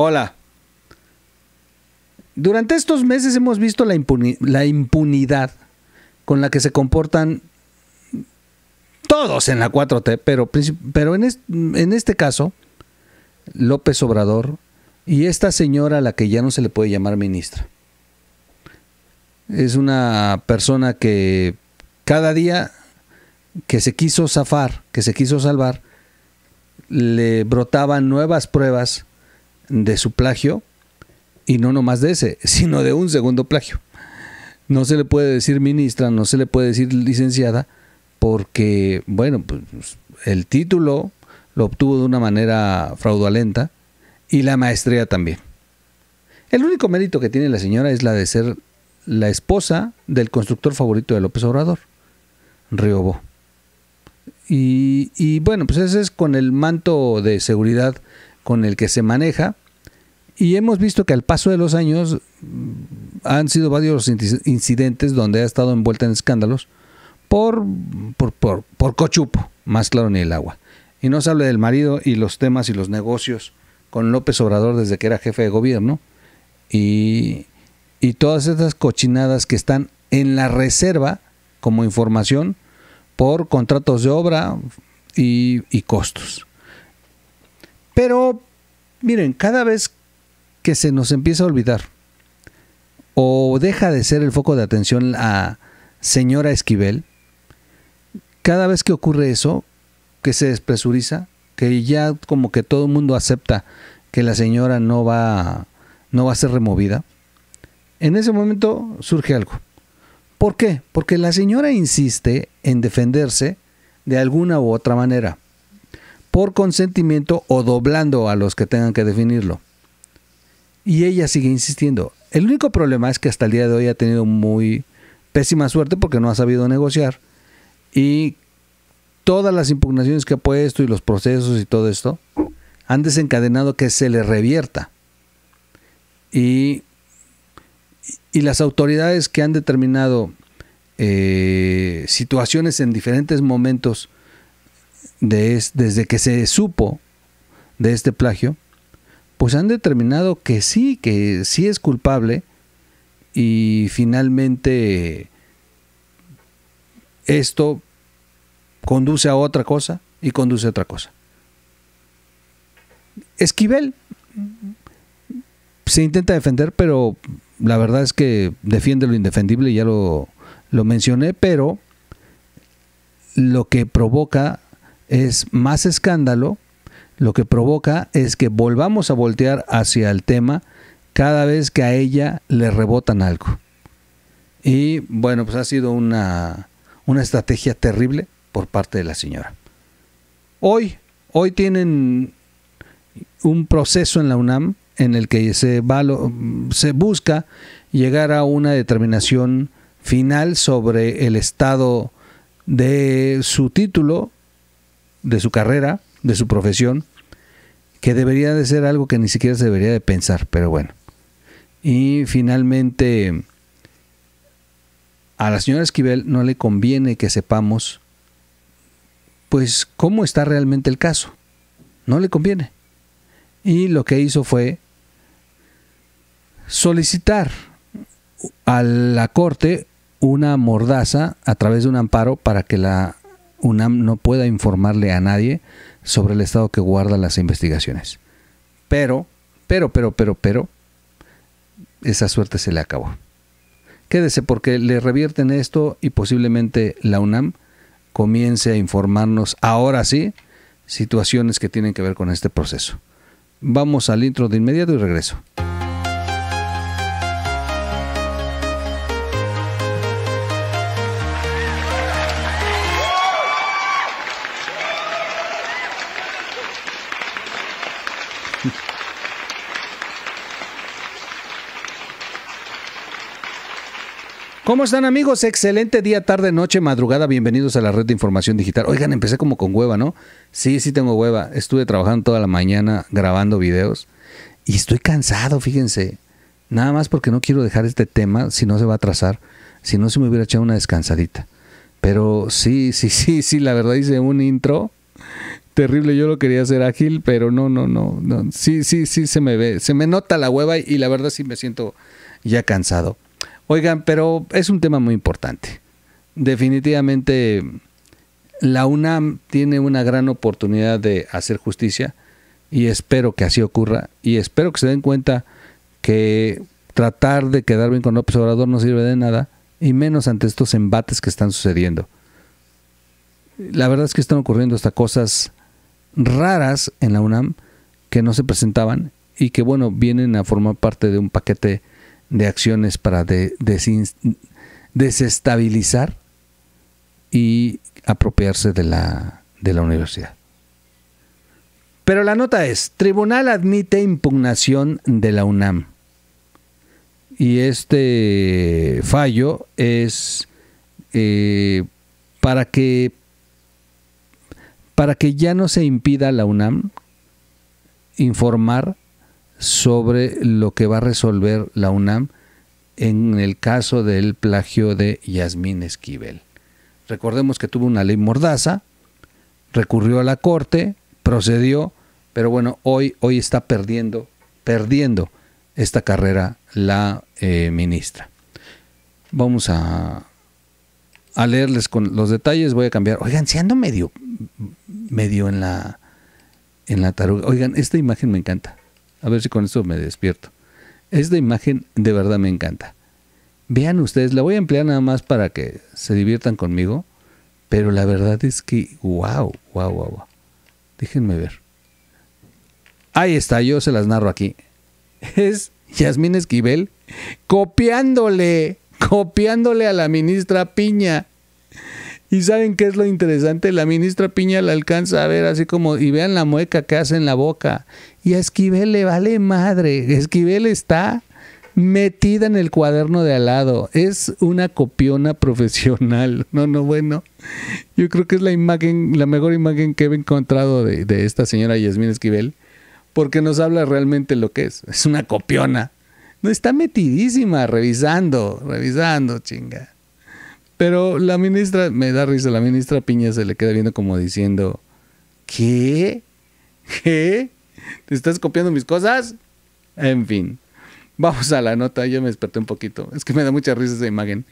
Hola. Durante estos meses hemos visto la, impunidad con la que se comportan todos en la 4T, pero, pero en, en, este caso, López Obrador y esta señora a la que ya no se le puede llamar ministra. Es una persona que cada día que se quiso zafar, que se quiso salvar, le brotaban nuevas pruebas de su plagio, y no nomás de ese, sino de un segundo plagio. No se le puede decir ministra, no se le puede decir licenciada, porque, bueno, pues, el título lo obtuvo de una manera fraudulenta y la maestría también. El único mérito que tiene la señora es la de ser la esposa del constructor favorito de López Obrador, Riobó. Y, y bueno, pues ese es con el manto de seguridad con el que se maneja. Y hemos visto que al paso de los años mm, han sido varios incidentes donde ha estado envuelta en escándalos por, por, cochupo, más claro ni el agua. Y no se habla del marido y los temas y los negocios con López Obrador desde que era jefe de gobierno y, todas esas cochinadas que están en la reserva como información por contratos de obra y, y costos. Pero, miren, cada vez que se nos empieza a olvidar o deja de ser el foco de atención a señora Esquivel, cada vez que ocurre eso, que se despresuriza, que ya como que todo el mundo acepta que la señora no va, no va a ser removida, en ese momento surge algo. ¿Por qué? Porque la señora insiste en defenderse de alguna u otra manera por consentimiento o doblando a los que tengan que definirlo. Y ella sigue insistiendo. El único problema es que hasta el día de hoy ha tenido muy pésima suerte porque no ha sabido negociar. Y todas las impugnaciones que ha puesto y los procesos y todo esto han desencadenado que se le revierta. Y, las autoridades que han determinado eh, situaciones en diferentes momentos desde que se supo de este plagio, pues han determinado que sí, que sí es culpable y finalmente esto conduce a otra cosa y conduce a otra cosa. Esquivel se intenta defender, pero la verdad es que defiende lo indefendible, ya lo, lo mencioné, pero lo que provoca es más escándalo, lo que provoca es que volvamos a voltear hacia el tema cada vez que a ella le rebotan algo. Y bueno, pues ha sido una, estrategia terrible por parte de la señora. Hoy, hoy tienen un proceso en la UNAM en el que se, se busca llegar a una determinación final sobre el estado de su título de su carrera, de su profesión, que debería de ser algo que ni siquiera se debería de pensar, pero bueno. Y finalmente, a la señora Esquivel no le conviene que sepamos, pues, cómo está realmente el caso. No le conviene. Y lo que hizo fue solicitar a la corte una mordaza a través de un amparo para que la UNAM no pueda informarle a nadie sobre el estado que guarda las investigaciones. Pero, pero, pero, pero, pero, esa suerte se le acabó. Quédese porque le revierten esto y posiblemente la UNAM comience a informarnos ahora sí situaciones que tienen que ver con este proceso. Vamos al intro de inmediato y regreso. ¿Cómo están amigos? Excelente día, tarde, noche, madrugada. Bienvenidos a la red de información digital. Oigan, empecé como con hueva, ¿no? Sí, sí tengo hueva. Estuve trabajando toda la mañana grabando videos y estoy cansado, fíjense. Nada más porque no quiero dejar este tema, si no se va a atrasar, si no se me hubiera echado una descansadita. Pero sí, sí, sí, sí, la verdad hice un intro terrible. Yo lo quería hacer ágil, pero no, no, no, no. Sí, sí, sí, se me ve, se me nota la hueva y la verdad sí me siento ya cansado. Oigan, pero es un tema muy importante. Definitivamente la UNAM tiene una gran oportunidad de hacer justicia y espero que así ocurra y espero que se den cuenta que tratar de quedar bien con López Obrador no sirve de nada y menos ante estos embates que están sucediendo. La verdad es que están ocurriendo hasta cosas raras en la UNAM que no se presentaban y que bueno, vienen a formar parte de un paquete de acciones para desestabilizar y apropiarse de la, universidad. Pero la nota es, tribunal admite impugnación de la UNAM. Y este fallo es eh, para que para que ya no se impida a la UNAM informar sobre lo que va a resolver la UNAM en el caso del plagio de Yasmín Esquivel. Recordemos que tuvo una ley mordaza, recurrió a la corte, procedió, pero bueno, hoy, hoy está perdiendo, perdiendo esta carrera la eh, ministra. Vamos a, a, leerles con los detalles, voy a cambiar. Oigan, si ando medio, medio en la, en la taruga. Oigan, esta imagen me encanta. A ver si con esto me despierto. Esta imagen de verdad me encanta. Vean ustedes, la voy a emplear nada más para que se diviertan conmigo. Pero la verdad es que, wow, wow, wow, wow. Déjenme ver. Ahí está, yo se las narro aquí. Es Yasmín Esquivel copiándole, copiándole a la ministra Piña. Y saben qué es lo interesante, la ministra Piña la alcanza a ver así como, y vean la mueca que hace en la boca. Y a Esquivel le vale madre, Esquivel está metida en el cuaderno de al lado. Es una copiona profesional. No, no, bueno. Yo creo que es la imagen, la mejor imagen que he encontrado de, de esta señora Yasmín Esquivel, porque nos habla realmente lo que es. Es una copiona. No está metidísima, revisando, revisando, chinga. Pero la ministra, me da risa, la ministra Piña se le queda viendo como diciendo, ¿qué? ¿Qué? ¿Te estás copiando mis cosas? En fin. Vamos a la nota, yo me desperté un poquito. Es que me da mucha risa esa imagen.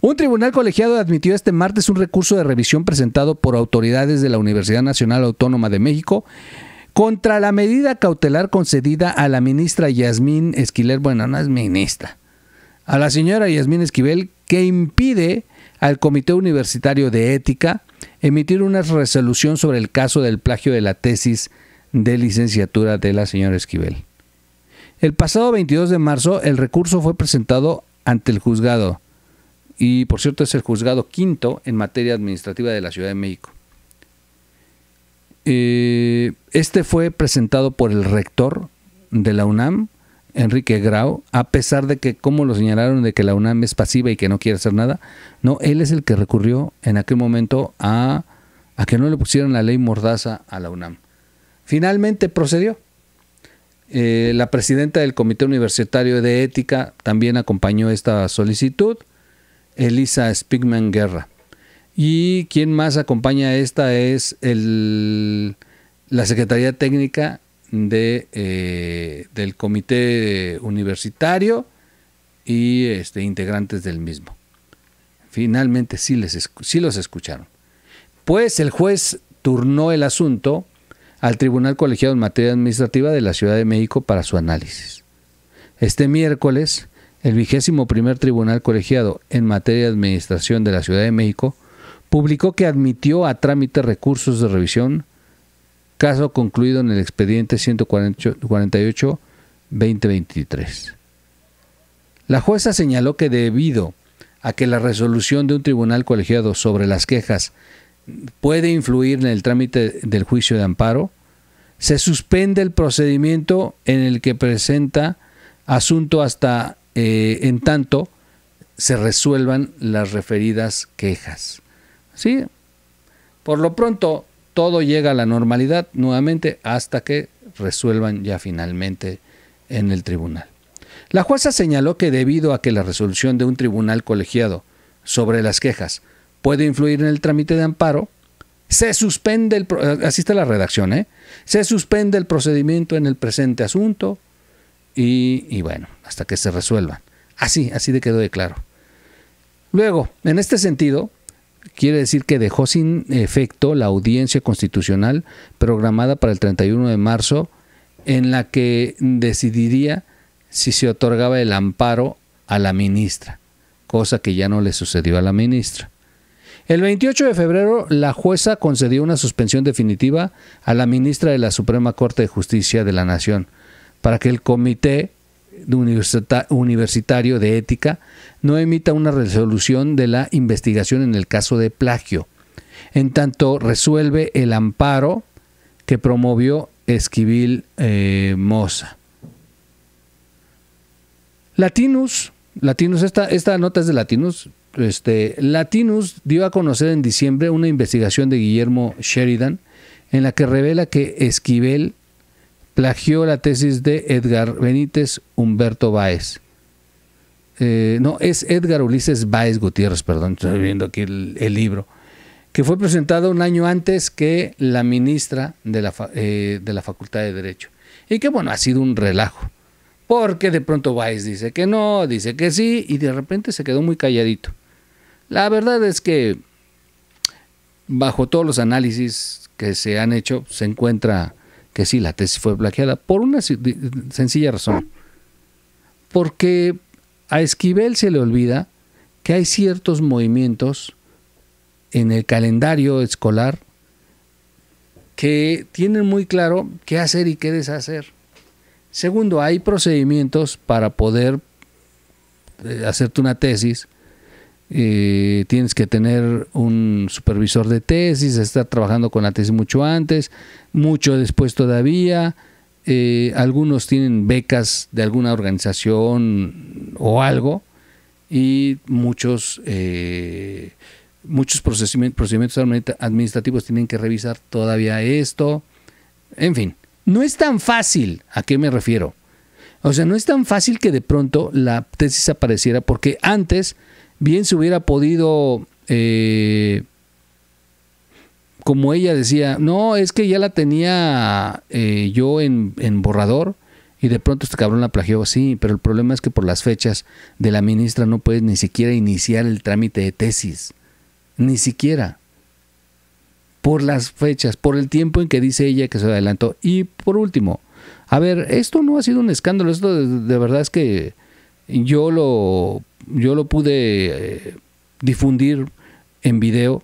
Un tribunal colegiado admitió este martes un recurso de revisión presentado por autoridades de la Universidad Nacional Autónoma de México contra la medida cautelar concedida a la ministra Yasmín Esquivel, bueno, no es ministra, a la señora Yasmín Esquivel, que impide al Comité Universitario de Ética emitir una resolución sobre el caso del plagio de la tesis de licenciatura de la señora Esquivel. El pasado 22 de marzo el recurso fue presentado ante el juzgado, y por cierto es el juzgado quinto en materia administrativa de la Ciudad de México. Eh, este fue presentado por el rector de la UNAM, Enrique Grau, a pesar de que, como lo señalaron, de que la UNAM es pasiva y que no quiere hacer nada, no, él es el que recurrió en aquel momento a, que no le pusieran la ley mordaza a la UNAM. Finalmente procedió. Eh, la presidenta del Comité Universitario de Ética también acompañó esta solicitud, Elisa Spigman Guerra. Y quien más acompaña a esta es la Secretaría Técnica eh, del comité universitario y este, integrantes del mismo. Finalmente sí, les, sí los escucharon. Pues el juez turnó el asunto al Tribunal Colegiado en Materia Administrativa de la Ciudad de México para su análisis. Este miércoles, el vigésimo primer Tribunal Colegiado en Materia de Administración de la Ciudad de México publicó que admitió a trámite recursos de revisión Caso concluido en el expediente 148-2023. La jueza señaló que debido a que la resolución de un tribunal colegiado sobre las quejas puede influir en el trámite del juicio de amparo, se suspende el procedimiento en el que presenta asunto hasta eh, en tanto se resuelvan las referidas quejas. ¿Sí? Por lo pronto, todo llega a la normalidad nuevamente hasta que resuelvan ya finalmente en el tribunal. La jueza señaló que debido a que la resolución de un tribunal colegiado sobre las quejas puede influir en el trámite de amparo, se suspende el eh, así la redacción, ¿eh? Se suspende el procedimiento en el presente asunto y, y bueno, hasta que se resuelvan. Así, así de quedó de claro. Luego, en este sentido, Quiere decir que dejó sin efecto la audiencia constitucional programada para el 31 de marzo en la que decidiría si se otorgaba el amparo a la ministra, cosa que ya no le sucedió a la ministra. El 28 de febrero, la jueza concedió una suspensión definitiva a la ministra de la Suprema Corte de Justicia de la Nación para que el comité universitario de ética no emita una resolución de la investigación en el caso de plagio, en tanto resuelve el amparo que promovió Esquivel eh, Moza. Latinus, Latinus esta, esta nota es de Latinus, este, Latinus dio a conocer en diciembre una investigación de Guillermo Sheridan en la que revela que Esquivel plagió la tesis de Edgar Benítez Humberto Báez. Eh, no, es Edgar Ulises Báez Gutiérrez, perdón, estoy viendo aquí el, libro, que fue presentado un año antes que la ministra de la, eh, de la Facultad de Derecho. Y que bueno, ha sido un relajo, porque de pronto Báez dice que no, dice que sí, y de repente se quedó muy calladito. La verdad es que bajo todos los análisis que se han hecho, se encuentra que sí, la tesis fue plagiada, por una sencilla razón. Porque a Esquivel se le olvida que hay ciertos movimientos en el calendario escolar que tienen muy claro qué hacer y qué deshacer. Segundo, hay procedimientos para poder eh, hacerte una tesis eh, tienes que tener un supervisor de tesis, estar trabajando con la tesis mucho antes, mucho después todavía. Eh, algunos tienen becas de alguna organización o algo y muchos, eh, muchos procedimientos administrativos tienen que revisar todavía esto. En fin, no es tan fácil. ¿A qué me refiero? O sea, no es tan fácil que de pronto la tesis apareciera porque antes bien se hubiera podido, eh, como ella decía, no, es que ya la tenía eh, yo en, borrador y de pronto este cabrón la plagió, sí, pero el problema es que por las fechas de la ministra no puedes ni siquiera iniciar el trámite de tesis, ni siquiera. Por las fechas, por el tiempo en que dice ella que se adelantó. Y por último, a ver, esto no ha sido un escándalo, esto de verdad es que yo lo, yo lo pude eh, difundir en video,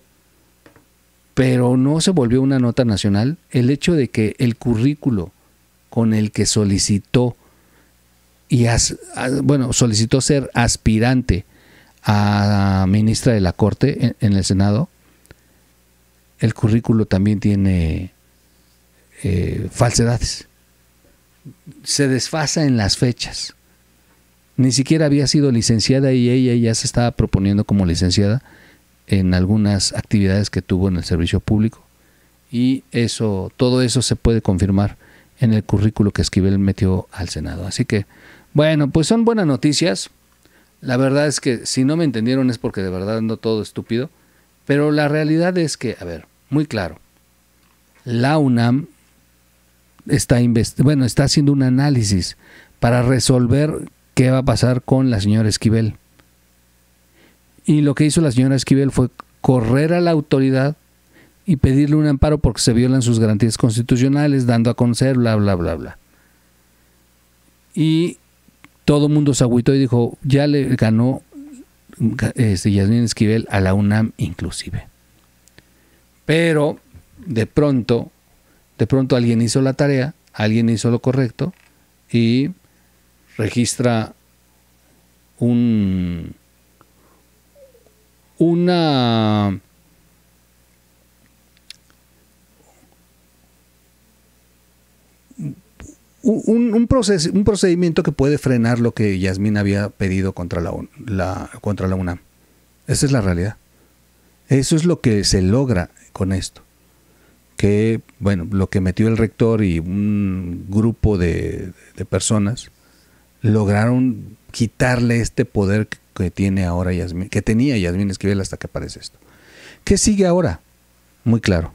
pero no se volvió una nota nacional. El hecho de que el currículo con el que solicitó y bueno, solicitó ser aspirante a ministra de la Corte en, el Senado, el currículo también tiene eh, falsedades. Se desfasa en las fechas ni siquiera había sido licenciada y ella ya se estaba proponiendo como licenciada en algunas actividades que tuvo en el servicio público. Y eso, todo eso se puede confirmar en el currículo que Esquivel metió al Senado. Así que, bueno, pues son buenas noticias. La verdad es que si no me entendieron es porque de verdad no todo estúpido. Pero la realidad es que, a ver, muy claro, la UNAM está, bueno, está haciendo un análisis para resolver qué va a pasar con la señora Esquivel. Y lo que hizo la señora Esquivel fue correr a la autoridad y pedirle un amparo porque se violan sus garantías constitucionales, dando a conocer, bla, bla, bla, bla. Y todo el mundo se agüitó y dijo, ya le ganó este, Yasmin Esquivel a la UNAM inclusive. Pero de pronto, de pronto alguien hizo la tarea, alguien hizo lo correcto y registra un, una Un, un, un, procedimiento que puede frenar lo que Yasmín había pedido contra la, contra la UNAM. Esa es la realidad. Eso es lo que se logra con esto. Que, bueno, lo que metió el rector y un grupo de personas lograron quitarle este poder que tiene ahora Yasmin, que tenía Yasmin Esquivel hasta que aparece esto. ¿Qué sigue ahora? Muy claro.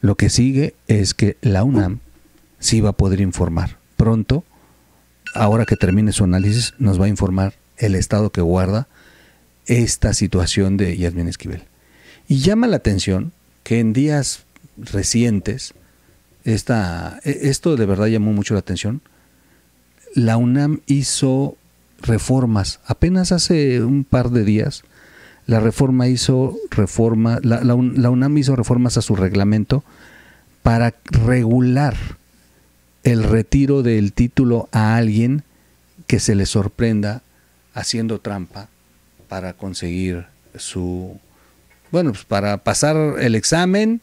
Lo que sigue es que la UNAM sí va a poder informar. Pronto, ahora que termine su análisis, nos va a informar el estado que guarda esta situación de Yasmin Esquivel. Y llama la atención que en días recientes, esta, e, esto de verdad llamó mucho la atención, la UNAM hizo reformas. Apenas hace un par de días, la reforma hizo reforma, la, UNAM hizo reformas a su reglamento para regular el retiro del título a alguien que se le sorprenda haciendo trampa para conseguir su, bueno, pues para pasar el examen,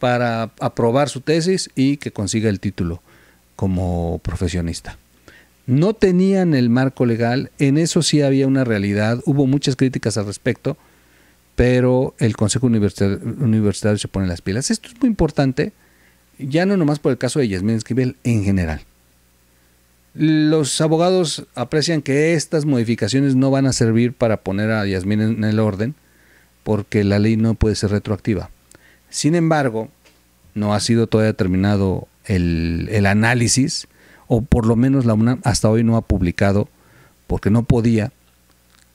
para aprobar su tesis y que consiga el título como profesionista no tenían el marco legal, en eso sí había una realidad, hubo muchas críticas al respecto, pero el Consejo Universitario se pone las pilas. Esto es muy importante, ya no nomás por el caso de Yasmín Esquivel, en general. Los abogados aprecian que estas modificaciones no van a servir para poner a Yasmín en el orden, porque la ley no puede ser retroactiva. Sin embargo, no ha sido todavía terminado el análisis o por lo menos la UNAM hasta hoy no ha publicado, porque no podía,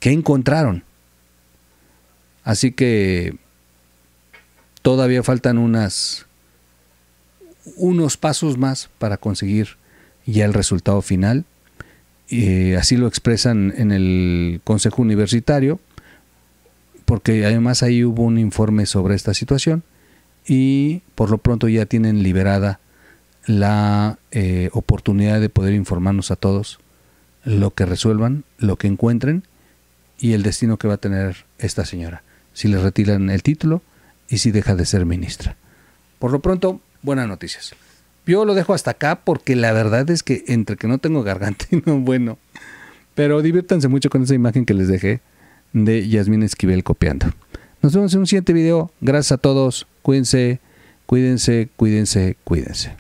¿qué encontraron. Así que todavía faltan unas, unos pasos más para conseguir ya el resultado final. y eh, así lo expresan en el Consejo Universitario, porque además ahí hubo un informe sobre esta situación y por lo pronto ya tienen liberada la eh, oportunidad de poder informarnos a todos lo que resuelvan, lo que encuentren y el destino que va a tener esta señora, si le retiran el título y si deja de ser ministra. Por lo pronto, buenas noticias. Yo lo dejo hasta acá porque la verdad es que entre que no tengo garganta y no bueno. Pero diviértanse mucho con esa imagen que les dejé de Yasmín Esquivel copiando. Nos vemos en un siguiente video. Gracias a todos. Cuídense, cuídense, cuídense, cuídense.